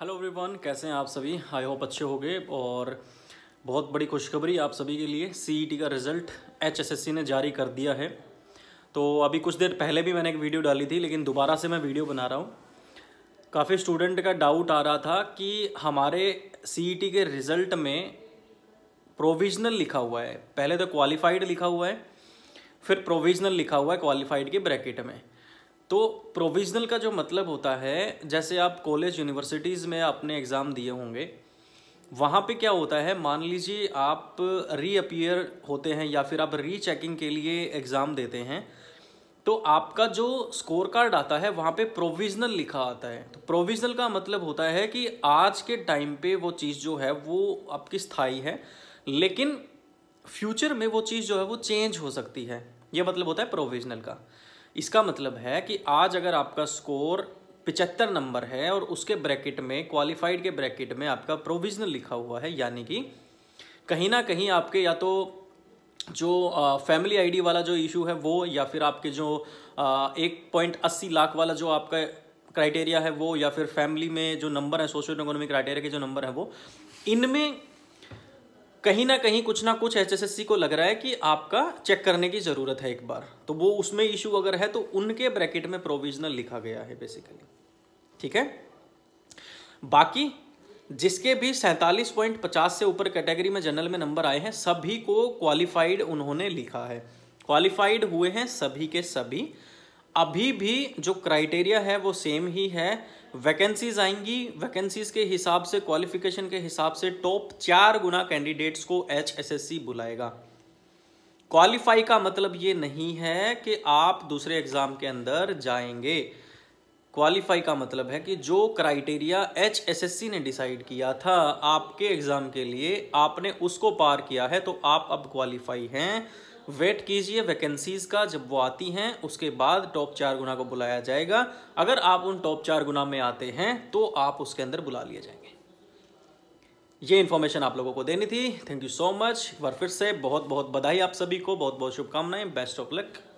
hello everyone कैसे हैं आप सभी आई होप अच्छे होंगे और बहुत बड़ी खुशखबरी आप सभी के लिए सीईटी e का रिज़ल्ट एचएसएससी ने जारी कर दिया है तो अभी कुछ देर पहले भी मैंने एक वीडियो डाली थी लेकिन दोबारा से मैं वीडियो बना रहा हूँ काफ़ी स्टूडेंट का डाउट आ रहा था कि हमारे सीईटी e के रिज़ल्ट में प्रोविजनल लिखा हुआ है पहले तो क्वालिफाइड लिखा हुआ है फिर प्रोविजनल लिखा हुआ है क्वालिफाइड के ब्रैकेट में तो प्रोविजनल का जो मतलब होता है जैसे आप कॉलेज यूनिवर्सिटीज़ में आपने एग्ज़ाम दिए होंगे वहाँ पे क्या होता है मान लीजिए आप रीअपियर होते हैं या फिर आप री चेकिंग के लिए एग्ज़ाम देते हैं तो आपका जो स्कोर कार्ड आता है वहाँ पे प्रोविजनल लिखा आता है तो प्रोविजनल का मतलब होता है कि आज के टाइम पे वो चीज़ जो है वो आपकी स्थाई है लेकिन फ्यूचर में वो चीज़ जो है वो चेंज हो सकती है ये मतलब होता है प्रोविजनल का इसका मतलब है कि आज अगर आपका स्कोर पिचहत्तर नंबर है और उसके ब्रैकेट में क्वालिफाइड के ब्रैकेट में आपका प्रोविजनल लिखा हुआ है यानी कि कहीं ना कहीं आपके या तो जो फैमिली आईडी वाला जो इशू है वो या फिर आपके जो एक पॉइंट अस्सी लाख वाला जो आपका क्राइटेरिया है वो या फिर फैमिली में जो नंबर है सोशल इकोनॉमिक क्राइटेरिया के जो नंबर है वो इनमें कहीं ना कहीं कुछ ना कुछ एचएसएससी को लग रहा है कि आपका चेक करने की ज़रूरत है एक बार तो वो उसमें इशू अगर है तो उनके ब्रैकेट में प्रोविजनल लिखा गया है बेसिकली ठीक है बाकी जिसके भी सैंतालीस पॉइंट पचास से ऊपर कैटेगरी में जनरल में नंबर आए हैं सभी को क्वालिफाइड उन्होंने लिखा है क्वालिफाइड हुए हैं सभी के सभी अभी भी जो क्राइटेरिया है वो सेम ही है वैकेंसीज आएंगी वैकेंसीज के हिसाब से क्वालिफिकेशन के हिसाब से टॉप चार गुना कैंडिडेट्स को एच एस एस सी बुलाएगा क्वालिफाई का मतलब ये नहीं है कि आप दूसरे एग्जाम के अंदर जाएंगे क्वालिफाई का मतलब है कि जो criteria H S S C ने डिसाइड किया था आपके एग्ज़ाम के लिए आपने उसको पार किया है तो आप अब क्वालिफाई हैं वेट कीजिए वैकेंसीज़ का जब वो आती हैं उसके बाद टॉप चार गुना को बुलाया जाएगा अगर आप उन टॉप चार गुना में आते हैं तो आप उसके अंदर बुला लिए जाएंगे ये इन्फॉर्मेशन आप लोगों को देनी थी थैंक यू सो मच एक बार फिर से बहुत बहुत बधाई आप सभी को बहुत बहुत शुभकामनाएं बेस्ट ऑफ लक